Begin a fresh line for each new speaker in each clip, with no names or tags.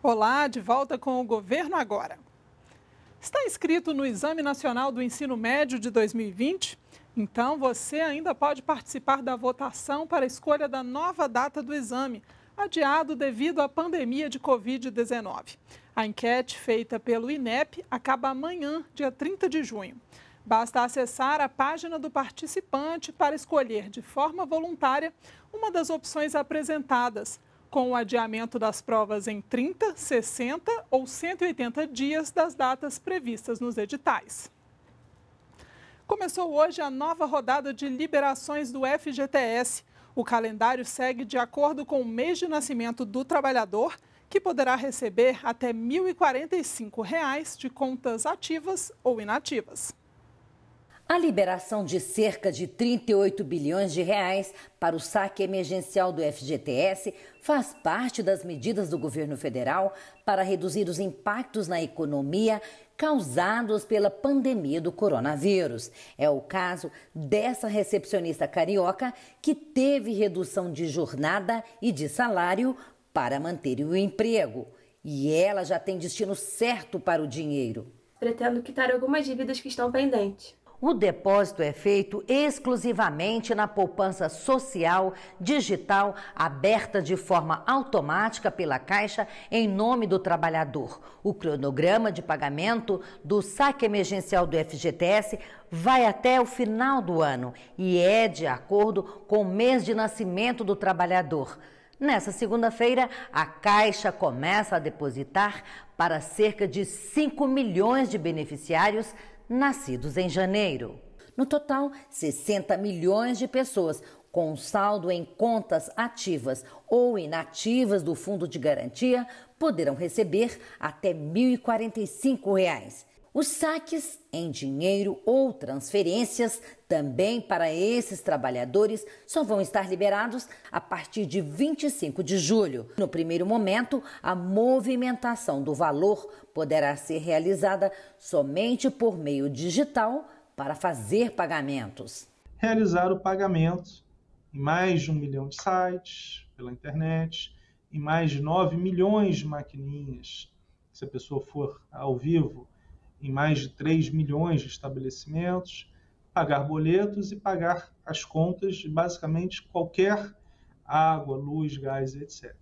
Olá, de volta com o Governo Agora. Está inscrito no Exame Nacional do Ensino Médio de 2020? Então você ainda pode participar da votação para a escolha da nova data do exame, adiado devido à pandemia de Covid-19. A enquete feita pelo INEP acaba amanhã, dia 30 de junho. Basta acessar a página do participante para escolher de forma voluntária uma das opções apresentadas com o adiamento das provas em 30, 60 ou 180 dias das datas previstas nos editais. Começou hoje a nova rodada de liberações do FGTS. O calendário segue de acordo com o mês de nascimento do trabalhador, que poderá receber até R$ 1.045 de contas ativas ou inativas.
A liberação de cerca de 38 bilhões de reais para o saque emergencial do FGTS faz parte das medidas do governo federal para reduzir os impactos na economia causados pela pandemia do coronavírus. É o caso dessa recepcionista carioca que teve redução de jornada e de salário para manter o emprego. E ela já tem destino certo para o dinheiro. Pretendo quitar algumas dívidas que estão pendentes. O depósito é feito exclusivamente na poupança social digital aberta de forma automática pela Caixa em nome do trabalhador. O cronograma de pagamento do saque emergencial do FGTS vai até o final do ano e é de acordo com o mês de nascimento do trabalhador. Nessa segunda-feira, a Caixa começa a depositar para cerca de 5 milhões de beneficiários nascidos em janeiro. No total, 60 milhões de pessoas com saldo em contas ativas ou inativas do Fundo de Garantia poderão receber até R$ 1.045. Reais. Os saques em dinheiro ou transferências também para esses trabalhadores só vão estar liberados a partir de 25 de julho. No primeiro momento, a movimentação do valor poderá ser realizada somente por meio digital para fazer pagamentos.
Realizar o pagamento em mais de um milhão de sites pela internet, em mais de 9 milhões de maquininhas, se a pessoa for ao vivo em mais de 3 milhões de estabelecimentos, pagar boletos e pagar as contas de basicamente qualquer água, luz, gás, etc.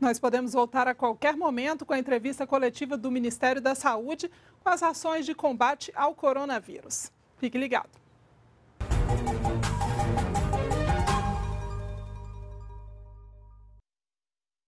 Nós podemos voltar a qualquer momento com a entrevista coletiva do Ministério da Saúde com as ações de combate ao coronavírus. Fique ligado.